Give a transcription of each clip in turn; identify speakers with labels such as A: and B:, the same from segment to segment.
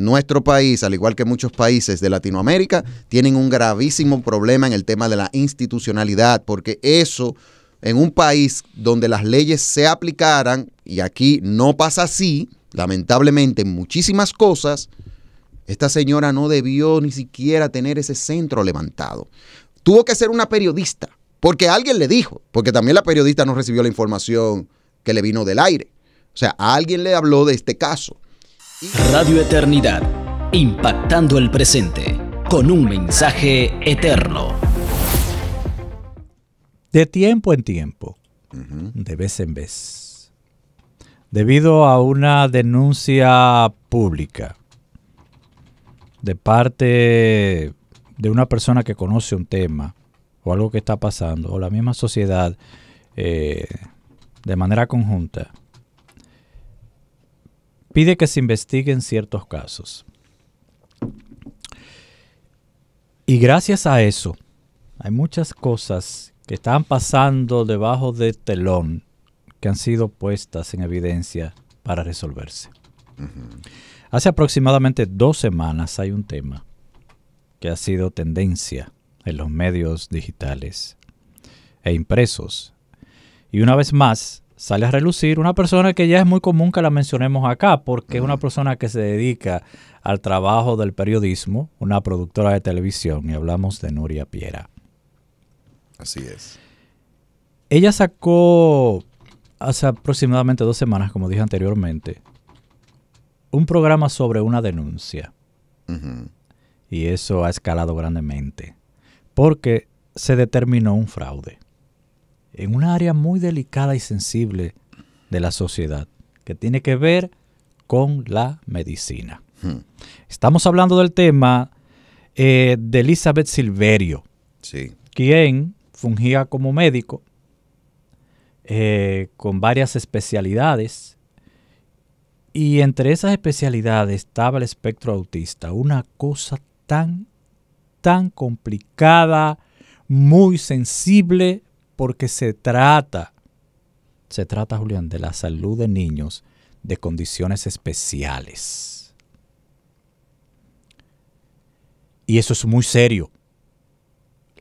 A: Nuestro país, al igual que muchos países de Latinoamérica, tienen un gravísimo problema en el tema de la institucionalidad, porque eso, en un país donde las leyes se aplicaran, y aquí no pasa así, lamentablemente en muchísimas cosas, esta señora no debió ni siquiera tener ese centro levantado. Tuvo que ser una periodista, porque alguien le dijo, porque también la periodista no recibió la información que le vino del aire. O sea, alguien le habló de este caso. Radio Eternidad,
B: impactando el presente con un mensaje eterno. De tiempo en tiempo, de vez en vez, debido a una denuncia pública de parte de una persona que conoce un tema o algo que está pasando, o la misma sociedad eh, de manera conjunta, pide que se investiguen ciertos casos. Y gracias a eso, hay muchas cosas que están pasando debajo del telón que han sido puestas en evidencia para resolverse. Hace aproximadamente dos semanas hay un tema que ha sido tendencia en los medios digitales e impresos. Y una vez más, sale a relucir una persona que ya es muy común que la mencionemos acá, porque es una persona que se dedica al trabajo del periodismo, una productora de televisión, y hablamos de Nuria Piera. Así es. Ella sacó hace aproximadamente dos semanas, como dije anteriormente, un programa sobre una denuncia. Y eso ha escalado grandemente, porque se determinó un fraude en una área muy delicada y sensible de la sociedad, que tiene que ver con la medicina. Hmm. Estamos hablando del tema eh, de Elizabeth Silverio, quien fungía como médico eh, con varias especialidades. Y entre esas especialidades estaba el espectro autista, una cosa tan, tan complicada, muy sensible, porque se trata, se trata, Julián, de la salud de niños de condiciones especiales. Y eso es muy serio.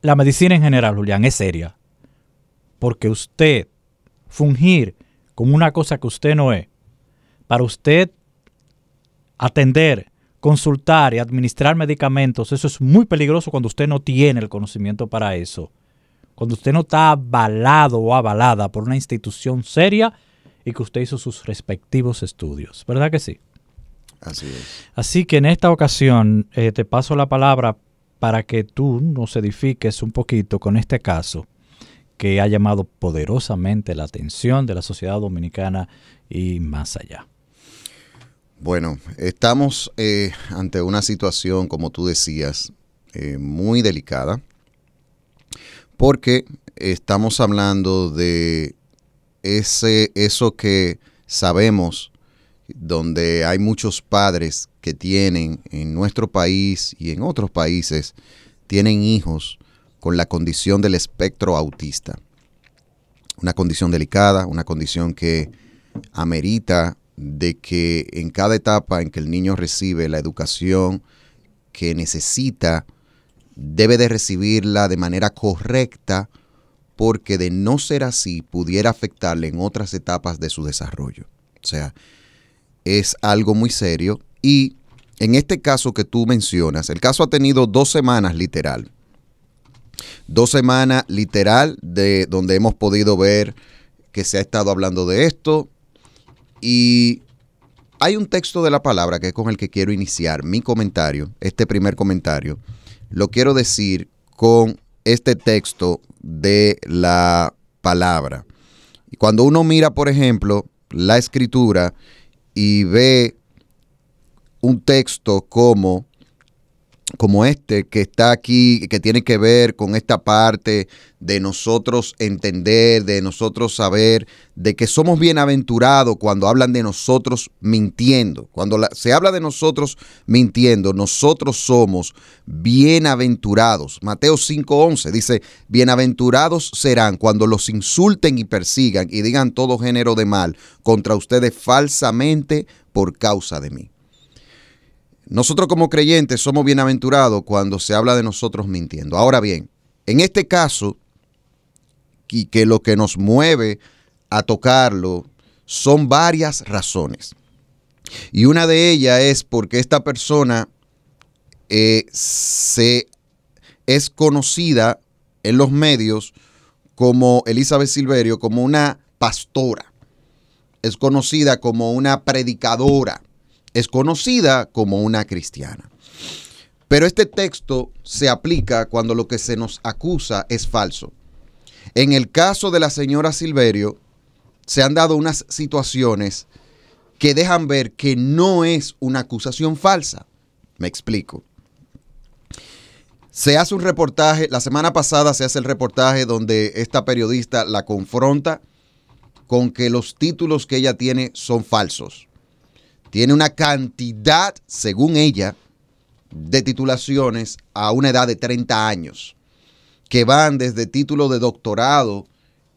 B: La medicina en general, Julián, es seria. Porque usted fungir como una cosa que usted no es, para usted atender, consultar y administrar medicamentos, eso es muy peligroso cuando usted no tiene el conocimiento para eso. Cuando usted no está avalado o avalada por una institución seria y que usted hizo sus respectivos estudios. ¿Verdad que sí? Así es. Así que en esta ocasión eh, te paso la palabra para que tú nos edifiques un poquito con este caso que ha llamado poderosamente la atención de la sociedad dominicana y más allá.
A: Bueno, estamos eh, ante una situación, como tú decías, eh, muy delicada, porque estamos hablando de ese, eso que sabemos, donde hay muchos padres que tienen en nuestro país y en otros países, tienen hijos con la condición del espectro autista. Una condición delicada, una condición que amerita de que en cada etapa en que el niño recibe la educación que necesita, debe de recibirla de manera correcta porque de no ser así pudiera afectarle en otras etapas de su desarrollo. O sea, es algo muy serio y en este caso que tú mencionas, el caso ha tenido dos semanas literal. Dos semanas literal de donde hemos podido ver que se ha estado hablando de esto y hay un texto de la palabra que es con el que quiero iniciar mi comentario, este primer comentario lo quiero decir con este texto de la palabra. Cuando uno mira, por ejemplo, la escritura y ve un texto como como este que está aquí, que tiene que ver con esta parte de nosotros entender, de nosotros saber, de que somos bienaventurados cuando hablan de nosotros mintiendo. Cuando se habla de nosotros mintiendo, nosotros somos bienaventurados. Mateo 5:11 dice, bienaventurados serán cuando los insulten y persigan y digan todo género de mal contra ustedes falsamente por causa de mí. Nosotros como creyentes somos bienaventurados cuando se habla de nosotros mintiendo. Ahora bien, en este caso, que lo que nos mueve a tocarlo son varias razones. Y una de ellas es porque esta persona eh, es conocida en los medios como Elizabeth Silverio, como una pastora. Es conocida como una predicadora es conocida como una cristiana. Pero este texto se aplica cuando lo que se nos acusa es falso. En el caso de la señora Silverio, se han dado unas situaciones que dejan ver que no es una acusación falsa. Me explico. Se hace un reportaje, la semana pasada se hace el reportaje donde esta periodista la confronta con que los títulos que ella tiene son falsos tiene una cantidad, según ella, de titulaciones a una edad de 30 años, que van desde título de doctorado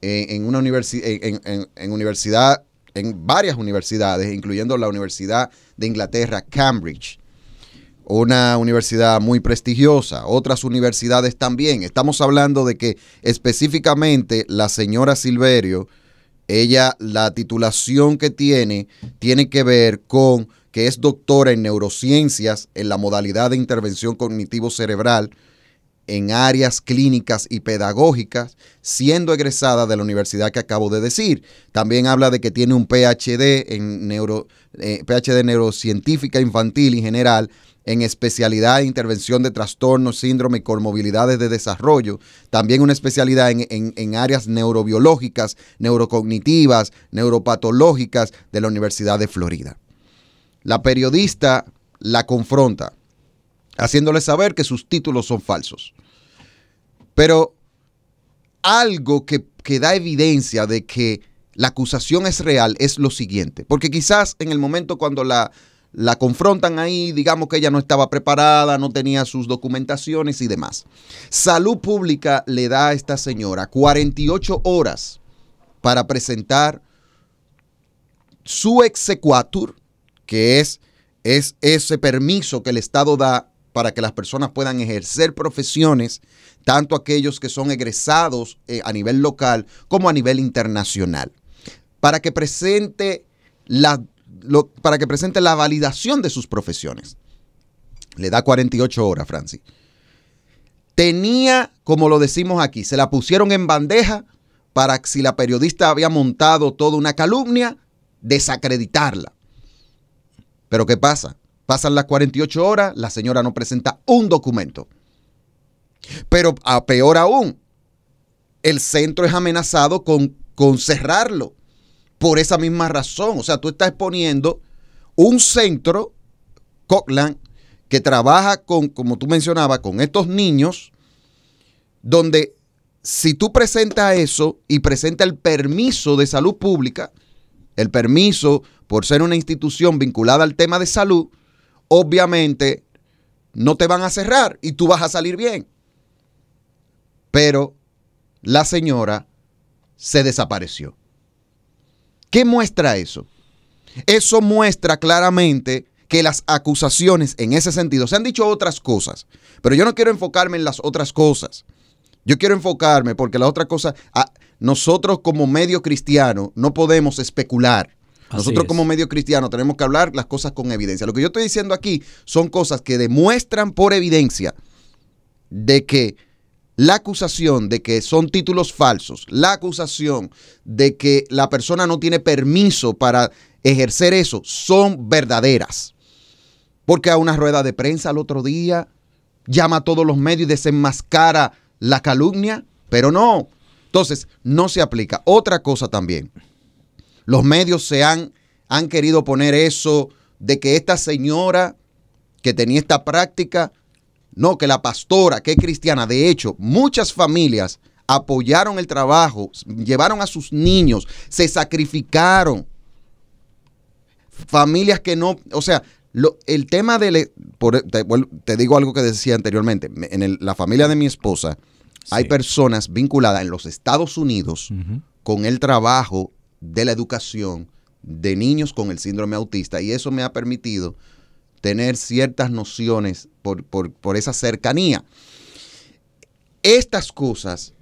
A: en, una en universidad, en varias universidades, incluyendo la Universidad de Inglaterra, Cambridge, una universidad muy prestigiosa, otras universidades también. Estamos hablando de que específicamente la señora Silverio, ella, la titulación que tiene, tiene que ver con que es doctora en neurociencias en la modalidad de intervención cognitivo cerebral en áreas clínicas y pedagógicas, siendo egresada de la universidad que acabo de decir. También habla de que tiene un PhD en neuro, eh, neurocientífica infantil y general, en especialidad en intervención de trastornos, síndrome y comorbilidades de desarrollo. También una especialidad en, en, áreas neurobiológicas, neurocognitivas, neuropatológicas de la Universidad de Florida. La periodista la confronta haciéndole saber que sus títulos son falsos. Pero algo que, da evidencia de que la acusación es real es lo siguiente, porque quizás en el momento cuando la, la confrontan ahí, digamos que ella no estaba preparada, no tenía sus documentaciones y demás. Salud Pública le da a esta señora 48 horas para presentar su exequatur, que es, es ese permiso que el Estado da para que las personas puedan ejercer profesiones, tanto aquellos que son egresados eh, a nivel local como a nivel internacional, para que presente la, para que presente la validación de sus profesiones. Le da 48 horas, Francis. Tenía, como lo decimos aquí, se la pusieron en bandeja para que si la periodista había montado toda una calumnia, desacreditarla. Pero ¿qué pasa? Pasan las 48 horas, la señora no presenta un documento. Pero a ah, peor aún, el centro es amenazado con, cerrarlo por esa misma razón. O sea, tú estás exponiendo un centro, Cockland, que trabaja con, como tú mencionabas, con estos niños, donde si tú presentas eso y presentas el permiso de salud pública, el permiso por ser una institución vinculada al tema de salud, obviamente no te van a cerrar y tú vas a salir bien. Pero la señora se desapareció. ¿Qué muestra eso? Eso muestra claramente que las acusaciones en ese sentido, se han dicho otras cosas, pero yo no quiero enfocarme en las otras cosas. Yo quiero enfocarme porque la otra cosa, ah, nosotros como medio cristiano no podemos especular. Nosotros como medio cristiano tenemos que hablar las cosas con evidencia. Lo que yo estoy diciendo aquí son cosas que demuestran por evidencia de que la acusación de que son títulos falsos, la acusación de que la persona no tiene permiso para ejercer eso, son verdaderas. Porque a una rueda de prensa al otro día llama a todos los medios y desenmascara la calumnia, pero no. Entonces, no se aplica. Otra cosa también. Los medios se han, han querido poner eso de que esta señora que tenía esta práctica, no, que la pastora, que es cristiana. De hecho, muchas familias apoyaron el trabajo, llevaron a sus niños, se sacrificaron. Familias que no, o sea, el tema de, te, digo algo que decía anteriormente, en la familia de mi esposa hay personas vinculadas en los Estados Unidos con el trabajo de la educación de niños con el síndrome autista y eso me ha permitido tener ciertas nociones por, esa cercanía. Estas cosas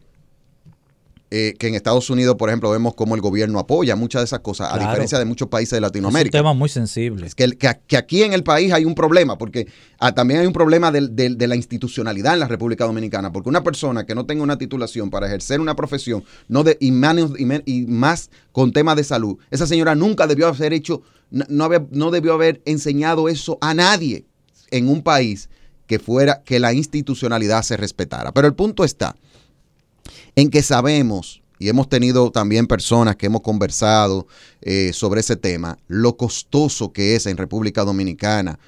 A: eh, que en Estados Unidos, por ejemplo, vemos cómo el gobierno apoya muchas de esas cosas, a diferencia de muchos países de Latinoamérica.
B: Es un tema muy sensible. Es que,
A: que, aquí en el país hay un problema, porque ah, también hay un problema de, la institucionalidad en la República Dominicana, porque una persona que no tenga una titulación para ejercer una profesión no de, y, más con temas de salud, esa señora nunca debió haber hecho, no, no, no debió haber enseñado eso a nadie en un país que fuera que la institucionalidad se respetara. Pero el punto está en que sabemos, y hemos tenido también personas que hemos conversado eh, sobre ese tema, lo costoso que es en República Dominicana.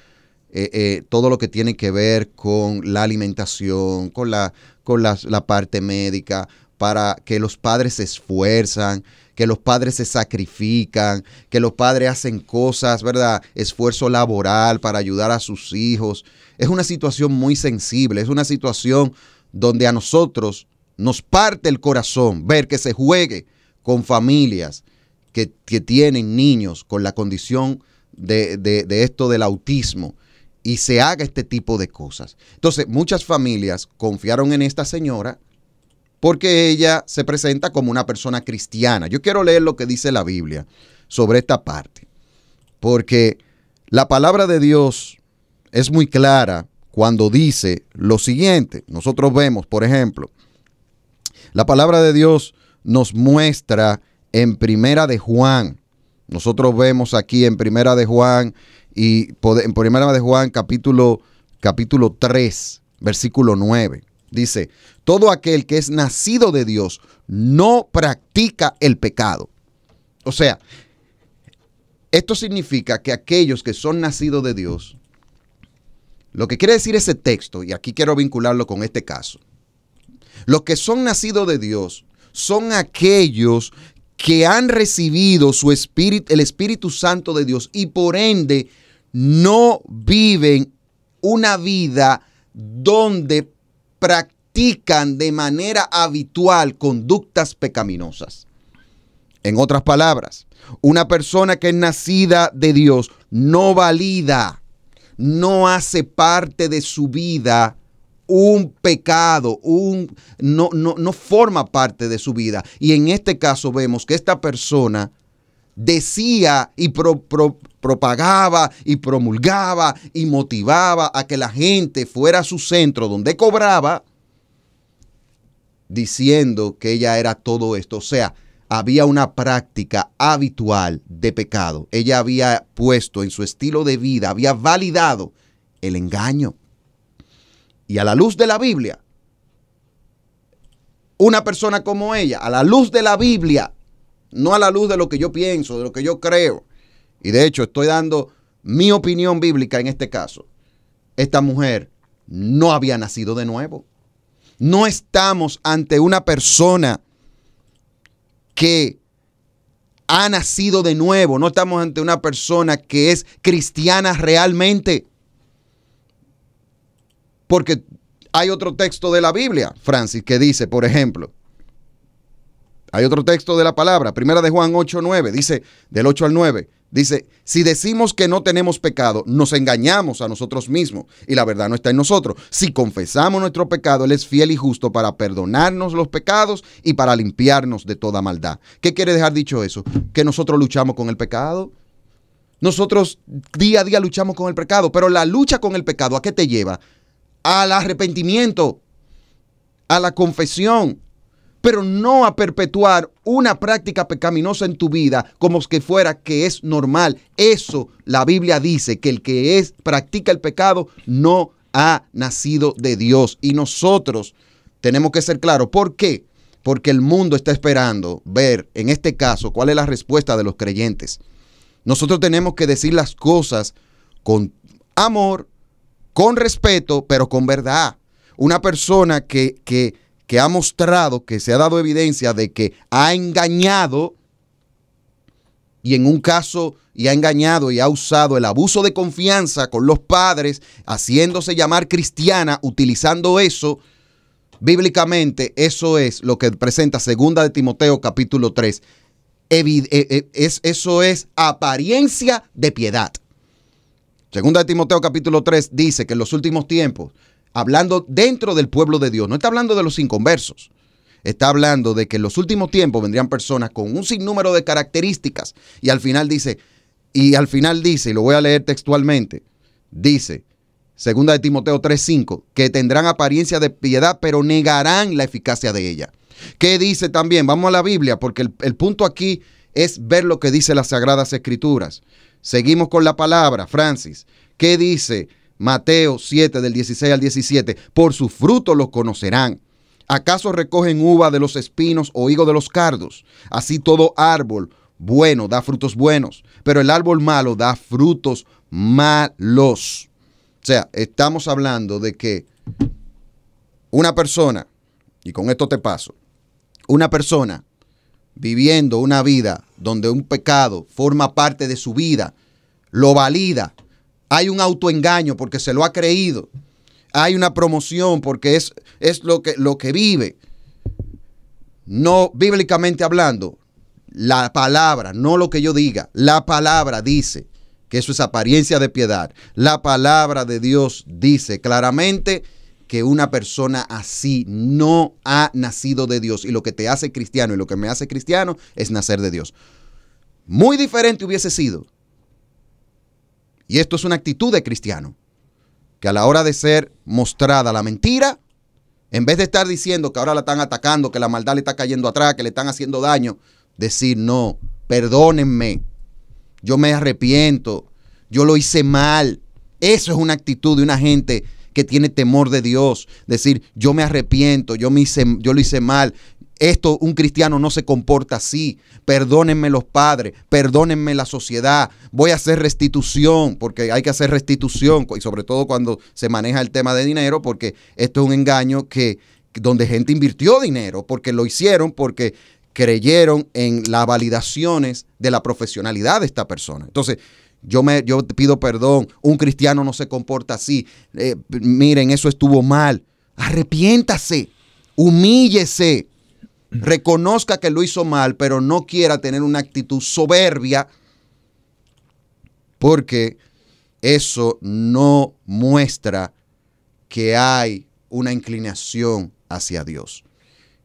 A: Eh, eh, todo lo que tiene que ver con la alimentación, con la, con la parte médica, para que los padres se esfuerzan, que los padres se sacrifican, que los padres hacen cosas, ¿verdad? Esfuerzo laboral para ayudar a sus hijos. Es una situación muy sensible, es una situación donde a nosotros nos parte el corazón ver que se juegue con familias que, tienen niños con la condición de, de esto del autismo y se haga este tipo de cosas. Entonces, muchas familias confiaron en esta señora porque ella se presenta como una persona cristiana. Yo quiero leer lo que dice la Biblia sobre esta parte, porque la palabra de Dios es muy clara cuando dice lo siguiente. Nosotros vemos, por ejemplo, la palabra de Dios nos muestra en Primera de Juan. Nosotros vemos aquí en Primera de Juan y en Primera de Juan capítulo capítulo 3, versículo 9. Dice, todo aquel que es nacido de Dios no practica el pecado. O sea, esto significa que aquellos que son nacidos de Dios, lo que quiere decir ese texto, y aquí quiero vincularlo con este caso, los que son nacidos de Dios son aquellos que han recibido su espíritu, el Espíritu Santo de Dios y por ende no viven una vida donde practican de manera habitual conductas pecaminosas. En otras palabras, una persona que es nacida de Dios no valida, no hace parte de su vida un pecado, un, no, no, forma parte de su vida. Y en este caso vemos que esta persona decía y propagaba y promulgaba y motivaba a que la gente fuera a su centro donde cobraba, diciendo que ella era todo esto. O sea, había una práctica habitual de pecado. Ella había puesto en su estilo de vida, había validado el engaño y a la luz de la Biblia, una persona como ella, a la luz de la Biblia, no a la luz de lo que yo pienso, de lo que yo creo, y de hecho estoy dando mi opinión bíblica en este caso, esta mujer no había nacido de nuevo. No estamos ante una persona que ha nacido de nuevo, no estamos ante una persona que es cristiana realmente. Porque hay otro texto de la Biblia, Francis, que dice, por ejemplo, hay otro texto de la palabra, primera de Juan 8, 9, dice, del 8 al 9, dice, si decimos que no tenemos pecado, nos engañamos a nosotros mismos y la verdad no está en nosotros. Si confesamos nuestro pecado, Él es fiel y justo para perdonarnos los pecados y para limpiarnos de toda maldad. ¿Qué quiere dejar dicho eso? Que nosotros luchamos con el pecado. Nosotros día a día luchamos con el pecado, pero la lucha con el pecado, ¿a qué te lleva? al arrepentimiento, a la confesión, pero no a perpetuar una práctica pecaminosa en tu vida como que fuera que es normal. Eso la Biblia dice que el que es practica el pecado no ha nacido de Dios y nosotros tenemos que ser claros, ¿por qué? Porque el mundo está esperando ver en este caso cuál es la respuesta de los creyentes. Nosotros tenemos que decir las cosas con amor, con respeto, pero con verdad. Una persona que, ha mostrado, que se ha dado evidencia de que ha engañado y en un caso y ha engañado y ha usado el abuso de confianza con los padres, haciéndose llamar cristiana, utilizando eso, bíblicamente eso es lo que presenta segunda de Timoteo capítulo 3. E-, e-, es, eso es apariencia de piedad. Segunda de Timoteo capítulo 3 dice que en los últimos tiempos, hablando dentro del pueblo de Dios, no está hablando de los inconversos, está hablando de que en los últimos tiempos vendrían personas con un sinnúmero de características y al final dice, y al final dice, y lo voy a leer textualmente, dice, segunda de Timoteo 3:5, que tendrán apariencia de piedad, pero negarán la eficacia de ella. ¿Qué dice también? Vamos a la Biblia, porque el, el punto aquí es ver lo que dice las Sagradas Escrituras. Seguimos con la palabra, Francis. ¿Qué dice Mateo 7 del 16 al 17? Por sus frutos los conocerán. ¿Acaso recogen uva de los espinos o higo de los cardos? Así todo árbol bueno da frutos buenos, pero el árbol malo da frutos malos. O sea, estamos hablando de que una persona, y con esto te paso, una persona viviendo una vida donde un pecado forma parte de su vida, lo valida, hay un autoengaño porque se lo ha creído, hay una promoción porque es, es lo, que, lo que vive. No, bíblicamente hablando, la palabra, no lo que yo diga, la palabra dice que eso es apariencia de piedad. La palabra de Dios dice claramente que una persona así no ha nacido de Dios. Y lo que te hace cristiano y lo que me hace cristiano es nacer de Dios. Muy diferente hubiese sido. Y esto es una actitud de cristiano. Que a la hora de ser mostrada la mentira, en vez de estar diciendo que ahora la están atacando, que la maldad le está cayendo atrás, que le están haciendo daño, decir no, perdónenme, yo me arrepiento, yo lo hice mal. Eso es una actitud de una gente que tiene temor de Dios, decir, yo me arrepiento, yo, me hice, yo lo hice mal, esto un cristiano no se comporta así. Perdónenme los padres, perdónenme la sociedad. Voy a hacer restitución, porque hay que hacer restitución, y sobre todo cuando se maneja el tema de dinero, porque esto es un engaño que donde gente invirtió dinero, porque lo hicieron, porque creyeron en las validaciones de la profesionalidad de esta persona. Entonces, yo, me, yo te pido perdón. Un cristiano no se comporta así. Eh, miren, eso estuvo mal. Arrepiéntase. Humíllese. Reconozca que lo hizo mal, pero no quiera tener una actitud soberbia. Porque eso no muestra que hay una inclinación hacia Dios.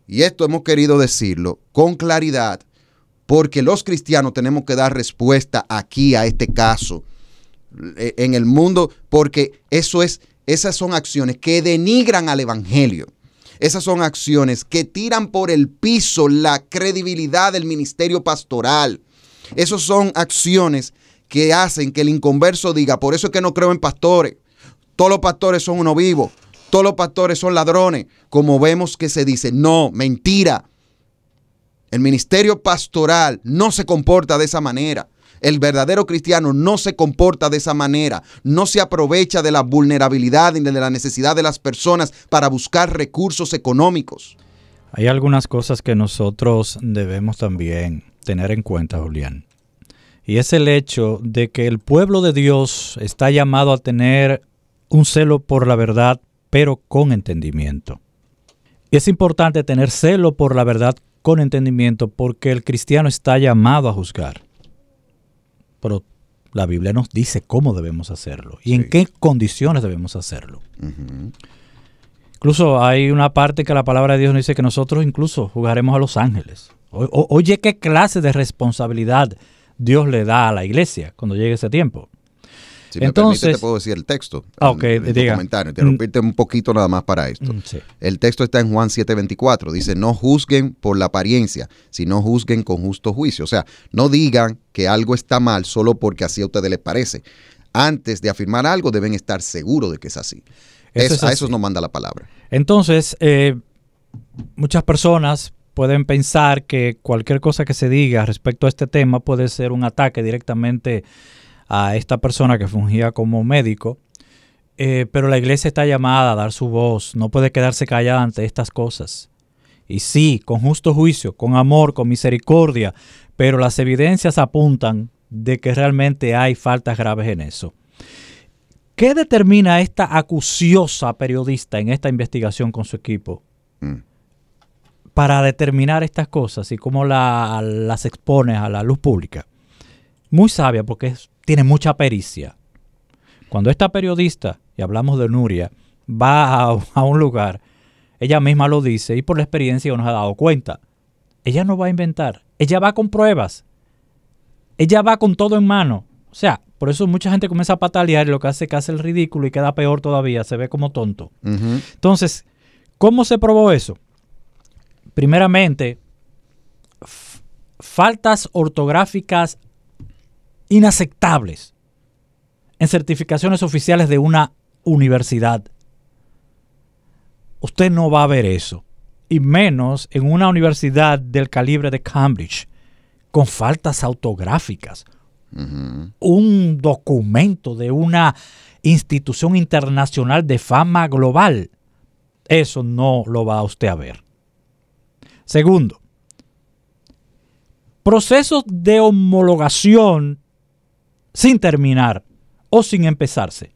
A: Y esto hemos querido decirlo con claridad porque los cristianos tenemos que dar respuesta aquí a este caso e, en el mundo, porque eso es, esas son acciones que denigran al Evangelio. Esas son acciones que tiran por el piso la credibilidad del ministerio pastoral. Esas son acciones que hacen que el inconverso diga, por eso es que no creo en pastores. Todos los pastores son uno vivo. Todos los pastores son ladrones. Como vemos que se dice, no, mentira. El ministerio pastoral no se comporta de esa manera. El verdadero cristiano no se comporta de esa manera, no se aprovecha de la vulnerabilidad y de la necesidad de las personas para buscar recursos económicos.
B: Hay algunas cosas que nosotros debemos también tener en cuenta, Julián. Y es el hecho de que el pueblo de Dios está llamado a tener un celo por la verdad, pero con entendimiento. Es importante tener celo por la verdad con entendimiento, porque el cristiano está llamado a juzgar. Pero la Biblia nos dice cómo debemos hacerlo y en qué condiciones debemos hacerlo. Incluso hay una parte que la palabra de Dios nos dice que nosotros incluso jugaremos a los ángeles. oye, qué clase de responsabilidad Dios le da a la iglesia cuando llegue ese tiempo. Entonces, te puedo decir el texto. Ah, ok, el, Comentario, interrumpirte
A: mm. un poquito nada más para esto. Mm, el texto está en Juan 7:24. Dice, no juzguen por la apariencia, sino juzguen con justo juicio. O sea, no digan que algo está mal solo porque así a ustedes les parece. Antes de afirmar algo, deben estar seguros de que es así.
B: Eso A eso nos manda la palabra. Entonces, eh, muchas personas pueden pensar que cualquier cosa que se diga respecto a este tema puede ser un ataque directamente a esta persona que fungía como médico, eh, pero la iglesia está llamada a dar su voz, no puede quedarse callada ante estas cosas. Y sí, con justo juicio, con amor, con misericordia, pero las evidencias apuntan de que realmente hay faltas graves en eso. ¿Qué determina esta acuciosa periodista en esta investigación con su equipo? Mm. para determinar estas cosas y cómo las expone a la luz pública. Muy sabia porque es tiene mucha pericia. Cuando esta periodista, y hablamos de Nuria, va a, un lugar, ella misma lo dice y por la experiencia nos ha dado cuenta. Ella no va a inventar, ella va con pruebas, ella va con todo en mano. O sea, por eso mucha gente comienza a patalear y lo que hace que hace el ridículo y queda peor todavía, se ve como tonto. Entonces, ¿cómo se probó eso? Primeramente, faltas ortográficas inaceptables en certificaciones oficiales de una universidad. Usted no va a ver eso, y menos en una universidad del calibre de Cambridge, con faltas autográficas. Un documento de una institución internacional de fama global. Eso no lo va a usted a ver. Segundo, procesos de homologación sin terminar o sin empezarse.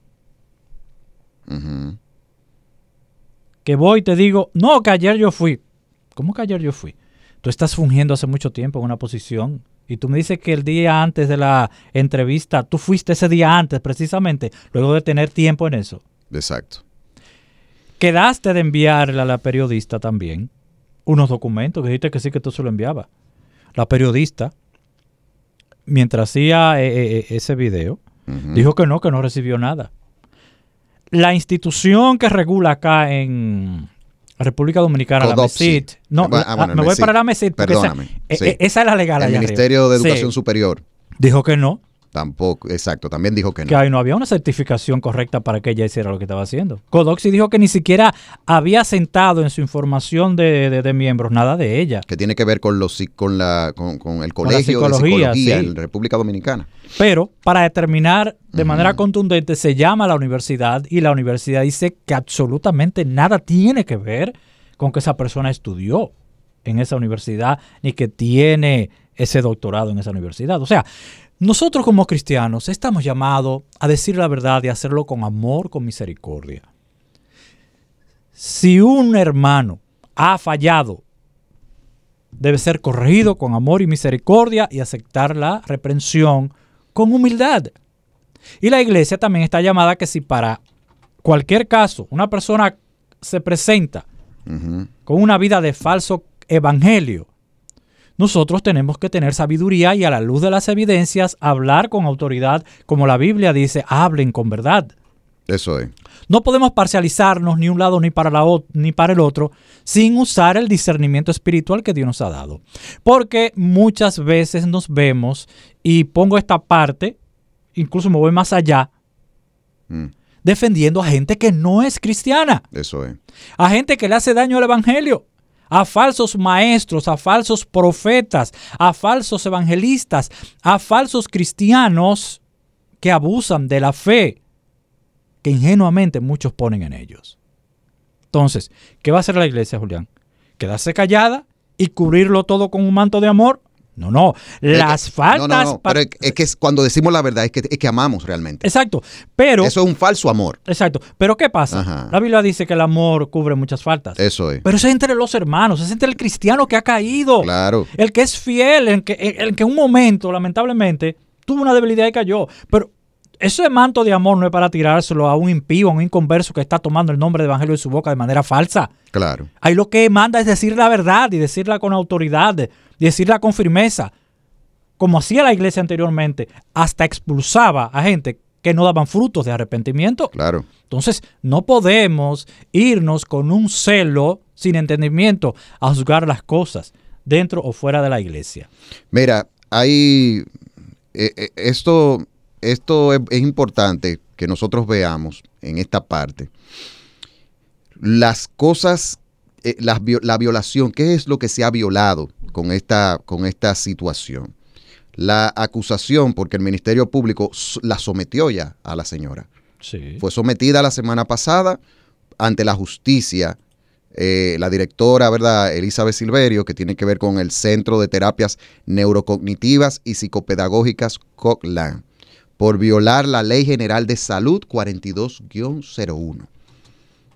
B: Que voy y te digo, no, que ayer yo fui. ¿Cómo que ayer yo fui? Tú estás fungiendo hace mucho tiempo en una posición y tú me dices que el día antes de la entrevista, tú fuiste ese día antes precisamente, luego de tener tiempo en eso. Exacto. Quedaste de enviarle a la periodista también unos documentos que dijiste que sí que tú se lo enviaba. La periodista mientras hacía eh, eh, eh, ese video, dijo que no, que no recibió nada. La institución que regula acá en República Dominicana, la MESIT. No, ah, ah, me voy para la MESIT. Perdóname. Esa, es la legal. El Ministerio de Educación
A: Superior. Dijo que no, Tampoco, exacto, también dijo que no. Que
B: no había una certificación correcta para que ella hiciera lo que estaba haciendo. Codoxi dijo que ni siquiera había sentado en su información de, de, miembros nada de ella.
A: Que tiene que ver con, los, con, la, con, con el colegio de psicología en República
B: Dominicana. Pero para determinar de manera contundente, se llama a la universidad y la universidad dice que absolutamente nada tiene que ver con que esa persona estudió en esa universidad ni que tiene ese doctorado en esa universidad. O sea, nosotros como cristianos estamos llamados a decir la verdad y hacerlo con amor, con misericordia. Si un hermano ha fallado, debe ser corregido con amor y misericordia y aceptar la reprensión con humildad. Y la iglesia también está llamada que si para cualquier caso una persona se presenta con una vida de falso evangelio, nosotros tenemos que tener sabiduría y a la luz de las evidencias hablar con autoridad, como la Biblia dice, hablen con verdad. Eso es. No podemos parcializarnos ni un lado ni para, la ni para el otro sin usar el discernimiento espiritual que Dios nos ha dado. Porque muchas veces nos vemos, y pongo esta parte, incluso me voy más allá, mm. defendiendo a gente que no es cristiana. Eso es. A gente que le hace daño al Evangelio a falsos maestros, a falsos profetas, a falsos evangelistas, a falsos cristianos que abusan de la fe que ingenuamente muchos ponen en ellos. Entonces, ¿qué va a hacer la iglesia, Julián? ¿Quedarse callada y cubrirlo todo con un manto de amor? No, no, las faltas. Pero
A: es que cuando decimos la verdad es que, es que amamos realmente. Exacto, pero. Eso es un falso amor. Exacto,
B: pero ¿qué pasa? La Biblia dice que el amor cubre muchas faltas. Eso es. Pero eso es entre los hermanos, es entre el cristiano que ha caído. Claro. El que es fiel, el que, el que en un momento, lamentablemente, tuvo una debilidad y cayó. Pero ese manto de amor no es para tirárselo a un impío, a un inconverso que está tomando el nombre de evangelio de su boca de manera falsa. Claro. Ahí lo que manda es decir la verdad y decirla con autoridad, decirla con firmeza, como hacía la iglesia anteriormente, hasta expulsaba a gente que no daban frutos de arrepentimiento. Claro. Entonces, no podemos irnos con un celo sin entendimiento a juzgar las cosas dentro o fuera de la iglesia.
A: Mira, hay eh, eh, esto esto es, importante que nosotros veamos en esta parte. Las cosas eh, la, violación, qué es lo que se ha violado con esta, con esta situación. La acusación, porque el Ministerio Público la sometió ya a la señora. Fue sometida la semana pasada ante la justicia. Eh, la directora, ¿verdad? Elizabeth Silverio, que tiene que ver con el Centro de Terapias Neurocognitivas y Psicopedagógicas COCLAN por violar la Ley General de Salud 42-01.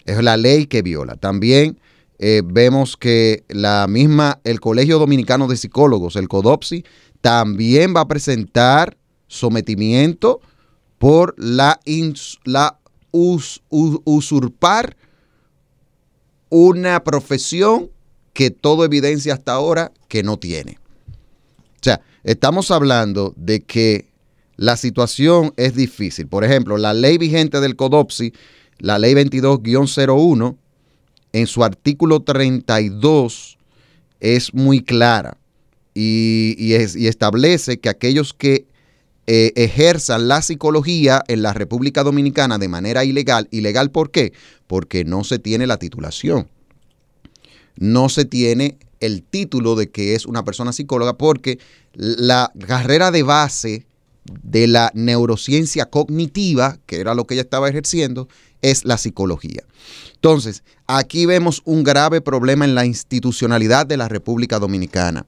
A: Es la ley que viola. También eh, vemos que la misma, el Colegio Dominicano de Psicólogos, el CODOPSI, también va a presentar sometimiento por la, la usurpar una profesión que todo evidencia hasta ahora que no tiene. O sea, estamos hablando de que la situación es difícil. Por ejemplo, la ley vigente del CODOPSI, la ley 22-01, en su artículo 32 es muy clara y, establece que aquellos que eh, ejerzan la psicología en la República Dominicana de manera ilegal, ilegal ¿por qué? Porque no se tiene la titulación, no se tiene el título de que es una persona psicóloga porque la carrera de base de la neurociencia cognitiva, que era lo que ella estaba ejerciendo, es la psicología. Entonces, aquí vemos un grave problema en la institucionalidad de la República Dominicana.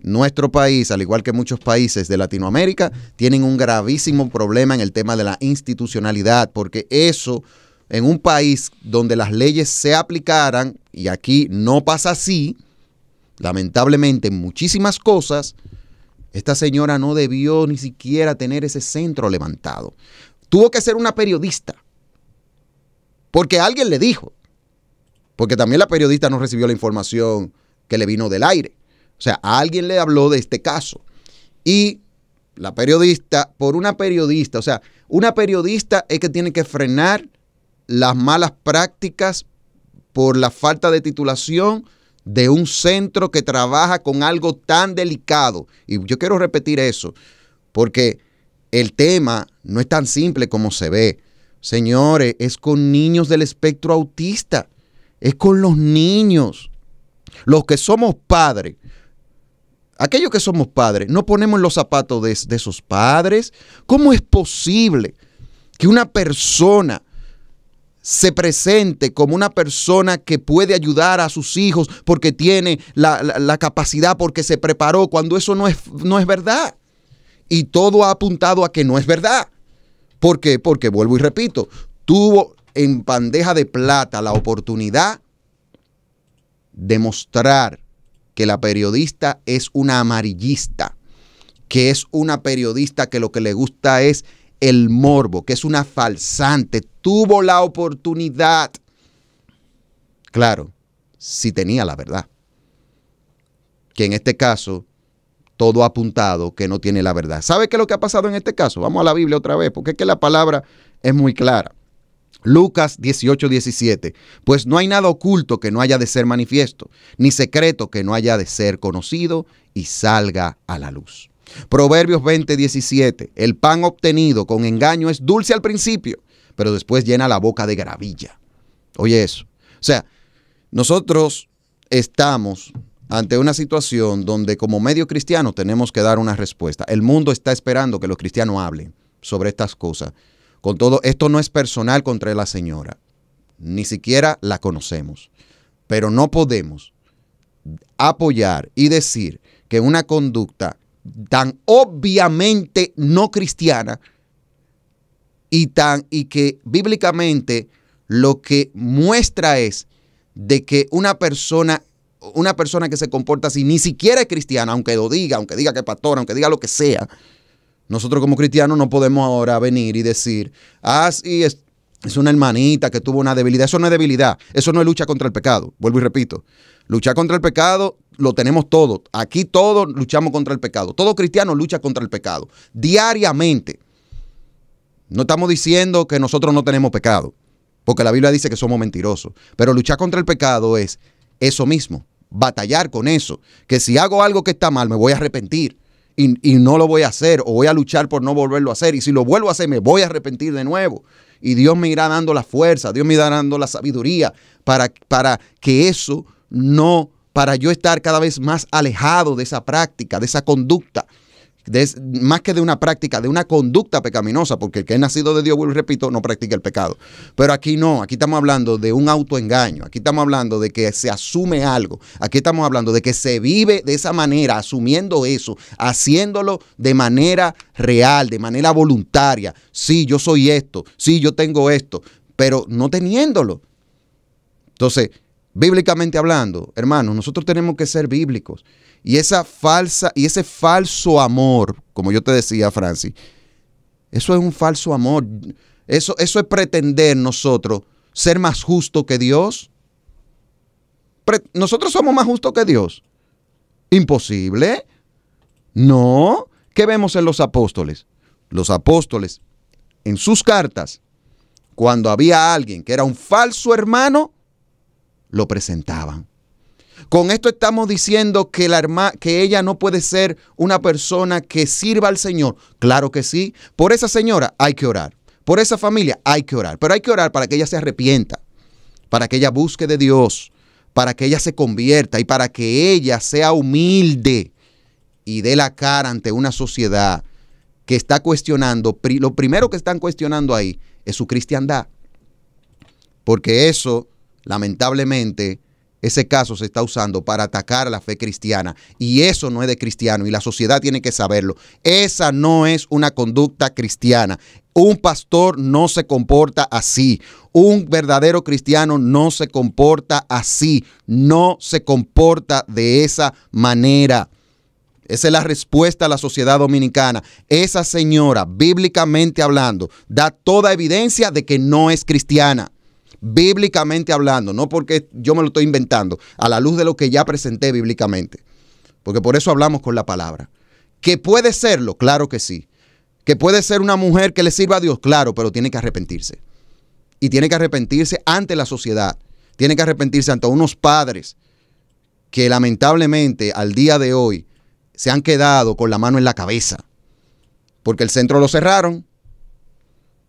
A: Nuestro país, al igual que muchos países de Latinoamérica, tienen un gravísimo problema en el tema de la institucionalidad, porque eso, en un país donde las leyes se aplicaran, y aquí no pasa así, lamentablemente muchísimas cosas, esta señora no debió ni siquiera tener ese centro levantado. Tuvo que ser una periodista. Porque alguien le dijo. Porque también la periodista no recibió la información que le vino del aire. O sea, alguien le habló de este caso. Y la periodista, por una periodista, o sea, una periodista es que tiene que frenar las malas prácticas por la falta de titulación de un centro que trabaja con algo tan delicado. Y yo quiero repetir eso, porque el tema no es tan simple como se ve. Señores, es con niños del espectro autista, es con los niños, los que somos padres. Aquellos que somos padres, no ponemos los zapatos de, de esos padres. ¿Cómo es posible que una persona se presente como una persona que puede ayudar a sus hijos porque tiene la, capacidad, porque se preparó, cuando eso no es, no es verdad. Y todo ha apuntado a que no es verdad. ¿Por qué? Porque, vuelvo y repito, tuvo en bandeja de plata la oportunidad de mostrar que la periodista es una amarillista, que es una periodista que lo que le gusta es el morbo, que es una falsante, tuvo la oportunidad. Claro, si tenía la verdad. Que en este caso, todo apuntado que no tiene la verdad. ¿Sabe qué es lo que ha pasado en este caso? Vamos a la Biblia otra vez, porque es que la palabra es muy clara. Lucas 18, 17. Pues no hay nada oculto que no haya de ser manifiesto, ni secreto que no haya de ser conocido y salga a la luz. Proverbios 20, 17. El pan obtenido con engaño es dulce al principio, pero después llena la boca de gravilla. Oye eso. O sea, nosotros estamos ante una situación donde como medio cristiano tenemos que dar una respuesta. El mundo está esperando que los cristianos hablen sobre estas cosas. Con todo, esto no es personal contra la señora. Ni siquiera la conocemos. Pero no podemos apoyar y decir que una conducta tan obviamente no cristiana y, tan, y que bíblicamente lo que muestra es de que una persona, una persona que se comporta así, ni siquiera es cristiana, aunque lo diga, aunque diga que es pastor, aunque diga lo que sea, nosotros como cristianos no podemos ahora venir y decir, ah, sí, es, es una hermanita que tuvo una debilidad. Eso no es debilidad, eso no es lucha contra el pecado, vuelvo y repito. Luchar contra el pecado lo tenemos todos. Aquí todos luchamos contra el pecado. Todo cristiano lucha contra el pecado diariamente. No estamos diciendo que nosotros no tenemos pecado, porque la Biblia dice que somos mentirosos. Pero luchar contra el pecado es eso mismo, batallar con eso. Que si hago algo que está mal, me voy a arrepentir. Y, y, no lo voy a hacer o voy a luchar por no volverlo a hacer. Y si lo vuelvo a hacer, me voy a arrepentir de nuevo. Y Dios me irá dando la fuerza, Dios me irá dando la sabiduría para, para que eso no para yo estar cada vez más alejado de esa práctica, de esa conducta. más que de una práctica, de una conducta pecaminosa, porque el que es nacido de Dios, vuelvo y repito, no practica el pecado. Pero aquí no, aquí estamos hablando de un autoengaño, aquí estamos hablando de que se asume algo, aquí estamos hablando de que se vive de esa manera, asumiendo eso, haciéndolo de manera real, de manera voluntaria. Sí, yo soy esto, sí, yo tengo esto, pero no teniéndolo. Entonces, bíblicamente hablando, hermanos, nosotros tenemos que ser bíblicos. Y esa falsa y ese falso amor, como yo te decía, Francis, eso es un falso amor. Eso, eso es pretender nosotros ser más justo que Dios. nosotros somos más justos que Dios. Imposible. No. ¿Qué vemos en los apóstoles? Los apóstoles, en sus cartas, cuando había alguien que era un falso hermano, lo presentaban. Con esto estamos diciendo que, la que ella no puede ser una persona que sirva al Señor. Claro que sí. Por esa señora hay que orar. Por esa familia hay que orar. Pero hay que orar para que ella se arrepienta, para que ella busque de Dios, para que ella se convierta y para que ella sea humilde y dé la cara ante una sociedad que está cuestionando. Lo primero que están cuestionando ahí es su cristiandad. Porque eso lamentablemente, ese caso se está usando para atacar a la fe cristiana y eso no es de cristiano y la sociedad tiene que saberlo. Esa no es una conducta cristiana. Un pastor no se comporta así. Un verdadero cristiano no se comporta así. No se comporta de esa manera. Esa es la respuesta a la sociedad dominicana. Esa señora, bíblicamente hablando, da toda evidencia de que no es cristiana bíblicamente hablando, no porque yo me lo estoy inventando, a la luz de lo que ya presenté bíblicamente. Porque por eso hablamos con la palabra. ¿Que puede serlo? Claro que sí. ¿Que puede ser una mujer que le sirva a Dios? Claro, pero tiene que arrepentirse. Y tiene que arrepentirse ante la sociedad. Tiene que arrepentirse ante unos padres que lamentablemente al día de hoy se han quedado con la mano en la cabeza. Porque el centro lo cerraron.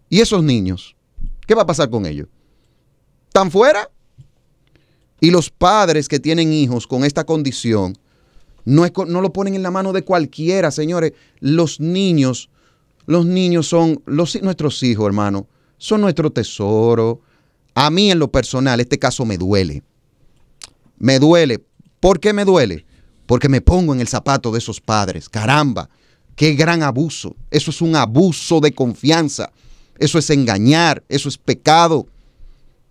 A: ¿Y esos niños? ¿Qué va a pasar con ellos? están fuera. Y los padres que tienen hijos con esta condición no, no lo ponen en la mano de cualquiera, señores. Los niños, los niños son los, nuestros hijos, hermano. Son nuestro tesoro. A mí en lo personal, este caso me duele. Me duele. ¿Por qué me duele? Porque me pongo en el zapato de esos padres. Caramba, qué gran abuso. Eso es un abuso de confianza. Eso es engañar. Eso es pecado.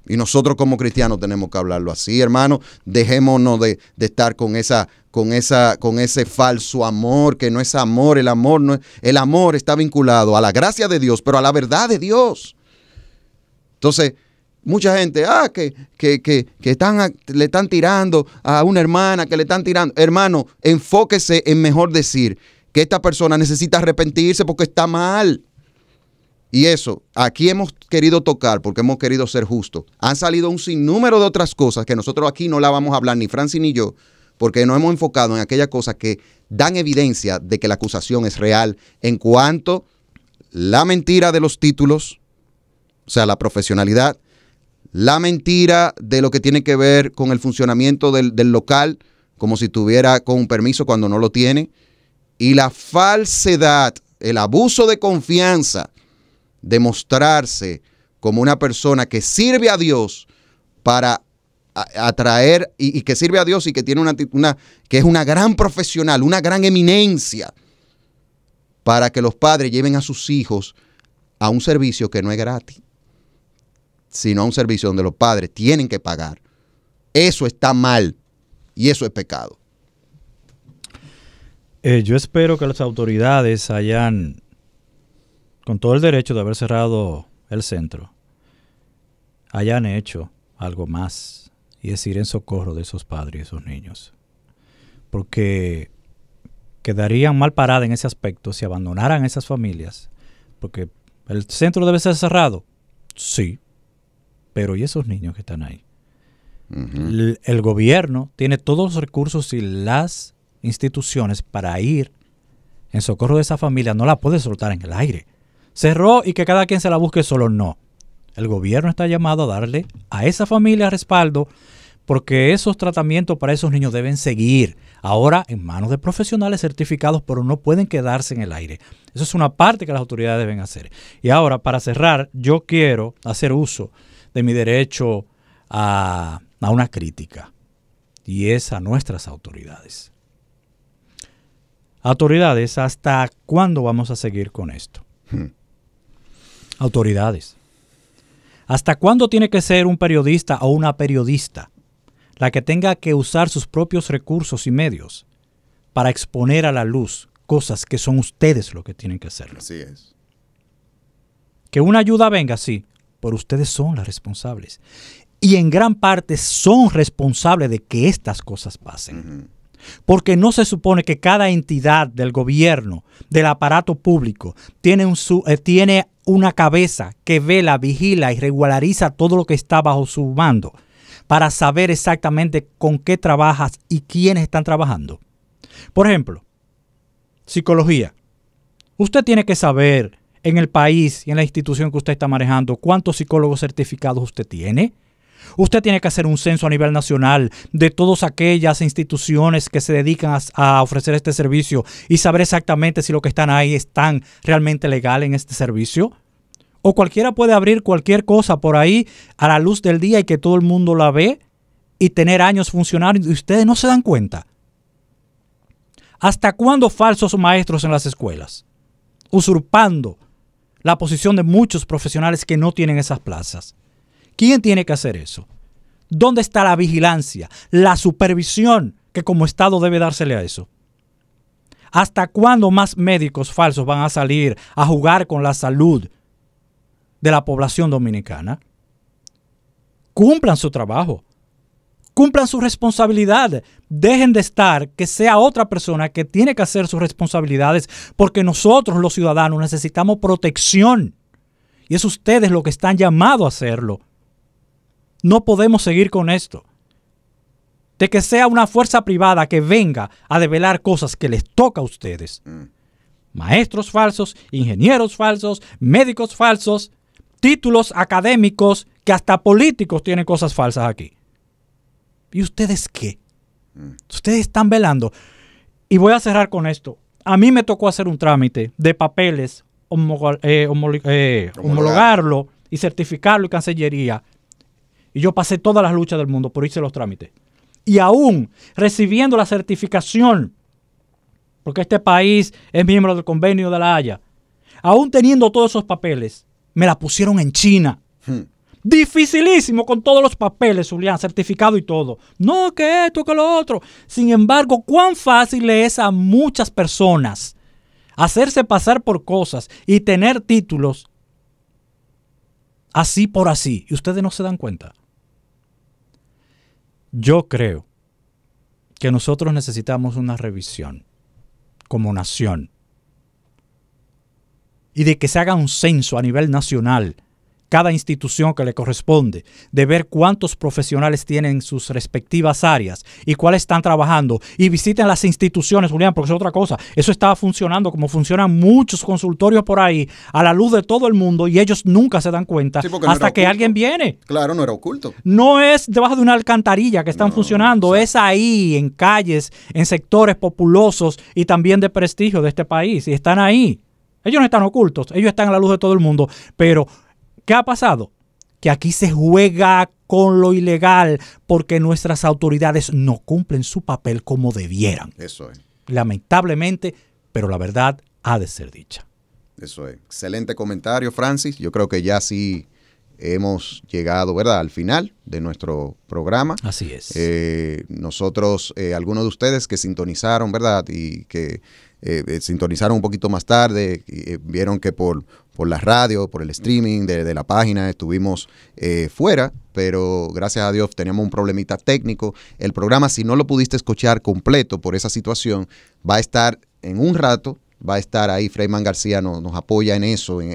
A: Y nosotros como cristianos tenemos que hablarlo así, hermano. Dejémonos de, estar con esa, con esa, con ese falso amor, que no es amor, el amor no es, el amor está vinculado a la gracia de Dios, pero a la verdad de Dios. Entonces, mucha gente, ah, que, que, que, que le están tirando a una hermana, que le están tirando. Hermano, enfóquese en mejor decir que esta persona necesita arrepentirse porque está mal. Y eso, aquí hemos querido tocar porque hemos querido ser justos. Han salido un sinnúmero de otras cosas que nosotros aquí no la vamos a hablar, ni Francis ni yo, porque nos hemos enfocado en aquellas cosas que dan evidencia de que la acusación es real en cuanto la mentira de los títulos, o sea, la profesionalidad, la mentira de lo que tiene que ver con el funcionamiento del, local, como si tuviera con un permiso cuando no lo tiene, y la falsedad, el abuso de confianza demostrarse como una persona que sirve a Dios para atraer y, que sirve a Dios y que tiene una, una que es una gran profesional, una gran eminencia para que los padres lleven a sus hijos a un servicio que no es gratis, sino a un servicio donde los padres tienen que pagar. Eso está mal y eso es pecado.
B: Eh, yo espero que las autoridades hayan con todo el derecho de haber cerrado el centro, hayan hecho algo más y es ir en socorro de esos padres y esos niños. Porque quedarían mal paradas en ese aspecto si abandonaran esas familias. Porque el centro debe ser cerrado. Sí. Pero ¿y esos niños que están ahí? el gobierno tiene todos los recursos y las instituciones para ir en socorro de esa familia. No la puede soltar en el aire cerró y que cada quien se la busque solo. No. El gobierno está llamado a darle a esa familia respaldo porque esos tratamientos para esos niños deben seguir ahora en manos de profesionales certificados, pero no pueden quedarse en el aire. Eso es una parte que las autoridades deben hacer. Y ahora, para cerrar, yo quiero hacer uso de mi derecho a, una crítica, y es a nuestras autoridades. Autoridades, ¿hasta cuándo vamos a seguir con esto? Hmm autoridades. ¿Hasta cuándo tiene que ser un periodista o una periodista la que tenga que usar sus propios recursos y medios para exponer a la luz cosas que son ustedes lo que tienen que hacer? Así es. Que una ayuda venga, sí, pero ustedes son las responsables. Y en gran parte son responsables de que estas cosas pasen. Porque no se supone que cada entidad del gobierno, del aparato público, eh, tiene, una cabeza que vela, vigila y regulariza todo lo que está bajo su mando para saber exactamente con qué trabajas y quiénes están trabajando. Por ejemplo, psicología. Usted tiene que saber en el país y en la institución que usted está manejando cuántos psicólogos certificados usted tiene, Usted tiene que hacer un censo a nivel nacional de todas aquellas instituciones que se dedican a, ofrecer este servicio y saber exactamente si lo que están ahí están realmente legal en este servicio. O cualquiera puede abrir cualquier cosa por ahí a la luz del día y que todo el mundo la ve y tener años funcionando y ustedes no se dan cuenta. ¿Hasta cuándo falsos maestros en las escuelas? Usurpando la posición de muchos profesionales que no tienen esas plazas. ¿Quién tiene que hacer eso? ¿Dónde está la vigilancia, la supervisión que como Estado debe dársele a eso? ¿Hasta cuándo más médicos falsos van a salir a jugar con la salud de la población dominicana? Cumplan su trabajo, cumplan su responsabilidad, dejen de estar que sea otra persona que tiene que hacer sus responsabilidades porque nosotros los ciudadanos necesitamos protección y es ustedes lo que están llamados a hacerlo. No podemos seguir con esto. De que sea una fuerza privada que venga a develar cosas que les toca a ustedes. Mm. Maestros falsos, ingenieros falsos, médicos falsos, títulos académicos que hasta políticos tienen cosas falsas aquí. ¿Y ustedes qué? Mm. Ustedes están velando. Y voy a cerrar con esto. A mí me tocó hacer un trámite de papeles, eh, eh, homologarlo y certificarlo y Cancillería y yo pasé todas las luchas del mundo, por irse los trámites. Y aún recibiendo la certificación, porque este país es miembro del convenio de la Haya, aún teniendo todos esos papeles, me la pusieron en China. Hmm. Dificilísimo con todos los papeles, Julián, certificado y todo. No, que esto, que lo otro. Sin embargo, cuán fácil es a muchas personas hacerse pasar por cosas y tener títulos así por así. Y ustedes no se dan cuenta. Yo creo que nosotros necesitamos una revisión como nación y de que se haga un censo a nivel nacional cada institución que le corresponde, de ver cuántos profesionales tienen en sus respectivas áreas y cuáles están trabajando. Y visiten las instituciones, Julián, porque es otra cosa. Eso estaba funcionando como funcionan muchos consultorios por ahí, a la luz de todo el mundo, y ellos nunca se dan cuenta hasta que alguien viene. Claro, no era oculto. No es debajo de una alcantarilla que están funcionando, es ahí, en calles, en sectores populosos y también de prestigio de este país. Y están ahí. Ellos no están ocultos, ellos están a la luz de todo el mundo, pero ¿Qué ha pasado? Que aquí se juega con lo ilegal porque nuestras autoridades no cumplen su papel como debieran. Eso es. Lamentablemente, pero la verdad ha de ser dicha. Eso es.
A: Excelente comentario, Francis. Yo creo que ya sí hemos llegado, ¿verdad?, al final de nuestro programa. Así es. Eh, nosotros, eh, algunos de ustedes que sintonizaron, ¿verdad?, y que eh, sintonizaron un poquito más tarde, y, vieron que por por la radio, por el streaming de, la página, estuvimos eh, fuera, pero gracias a Dios teníamos un problemita técnico. El programa, si no lo pudiste escuchar completo por esa situación, va a estar en un rato va a estar ahí, Freyman García nos, apoya en eso, en,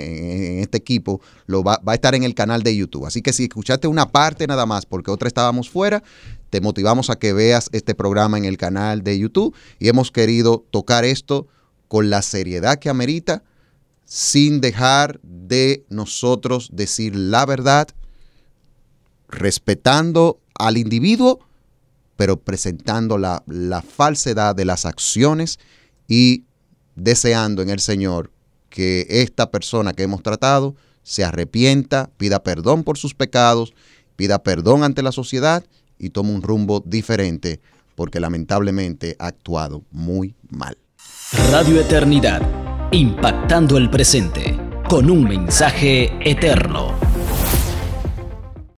A: este equipo, lo va, a estar en el canal de YouTube. Así que si escuchaste una parte nada más, porque otra estábamos fuera, te motivamos a que veas este programa en el canal de YouTube y hemos querido tocar esto con la seriedad que amerita sin dejar de nosotros decir la verdad, respetando al individuo, pero presentando la, falsedad de las acciones y deseando en el Señor que esta persona que hemos tratado se arrepienta, pida perdón por sus pecados, pida perdón ante la sociedad y tome un rumbo diferente porque lamentablemente ha actuado muy mal. Radio Eternidad impactando el presente con un mensaje eterno.